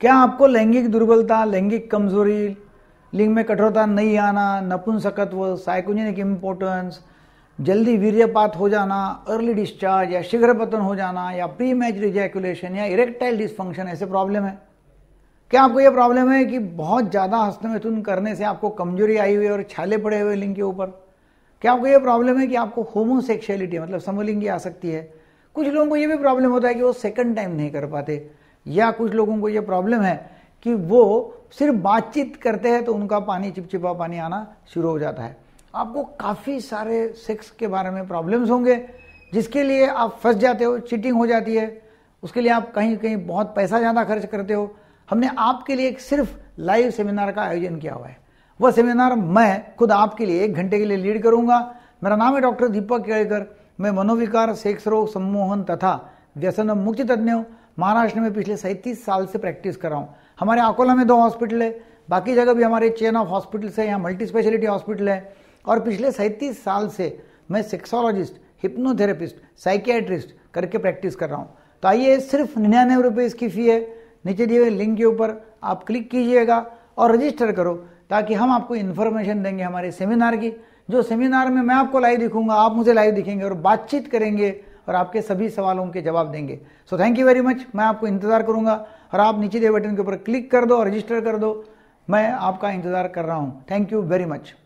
क्या आपको लैंगिक दुर्बलता लैंगिक कमजोरी लिंग में कठोरता नहीं आना नपुंसकत्व साइकोजेनिक इम्पोर्टेंस जल्दी वीर्यपात हो जाना अर्ली डिस्चार्ज या शीघ्र पतन हो जाना या प्री मैच रिजैकुलेशन या इरेक्टाइल डिसफंक्शन ऐसे प्रॉब्लम है क्या आपको यह प्रॉब्लम है कि बहुत ज़्यादा मिथुन करने से आपको कमजोरी आई हुई है और छाले पड़े हुए लिंग के ऊपर क्या आपको यह प्रॉब्लम है कि आपको होमोसेक्सुअलिटी मतलब समलिंगी आ सकती है कुछ लोगों को यह भी प्रॉब्लम होता है कि वो सेकंड टाइम नहीं कर पाते या कुछ लोगों को ये प्रॉब्लम है कि वो सिर्फ बातचीत करते हैं तो उनका पानी चिपचिपा पानी आना शुरू हो जाता है आपको काफ़ी सारे सेक्स के बारे में प्रॉब्लम्स होंगे जिसके लिए आप फंस जाते हो चीटिंग हो जाती है उसके लिए आप कहीं कहीं बहुत पैसा ज़्यादा खर्च करते हो हमने आपके लिए एक सिर्फ लाइव सेमिनार का आयोजन किया हुआ है वह सेमिनार मैं खुद आपके लिए एक घंटे के लिए लीड करूंगा मेरा नाम है डॉक्टर दीपक केड़कर मैं मनोविकार सेक्स रोग सम्मोहन तथा व्यसन मुक्ति तज्ञ हूँ महाराष्ट्र में पिछले सैंतीस साल से प्रैक्टिस कर रहा हूँ हमारे अकोला में दो हॉस्पिटल है बाकी जगह भी हमारे चेन ऑफ हॉस्पिटल्स है यहाँ मल्टी स्पेशलिटी हॉस्पिटल है और पिछले सैंतीस साल से मैं सेक्सोलॉजिस्ट हिप्नोथेरेपिस्ट साइकियाट्रिस्ट करके प्रैक्टिस कर रहा हूँ तो आइए सिर्फ निन्यानवे रुपये इसकी फ़ी है नीचे दिए हुए लिंक के ऊपर आप क्लिक कीजिएगा और रजिस्टर करो ताकि हम आपको इन्फॉर्मेशन देंगे हमारे सेमिनार की जो सेमिनार में मैं आपको लाइव दिखूंगा आप मुझे लाइव दिखेंगे और बातचीत करेंगे और आपके सभी सवालों के जवाब देंगे so thank you very much मैं आपको इंतज़ार करूंगा और आप नीचे दिए बटन के ऊपर क्लिक कर दो और रजिस्टर कर दो मैं आपका इंतज़ार कर रहा हूं थैंक यू वेरी मच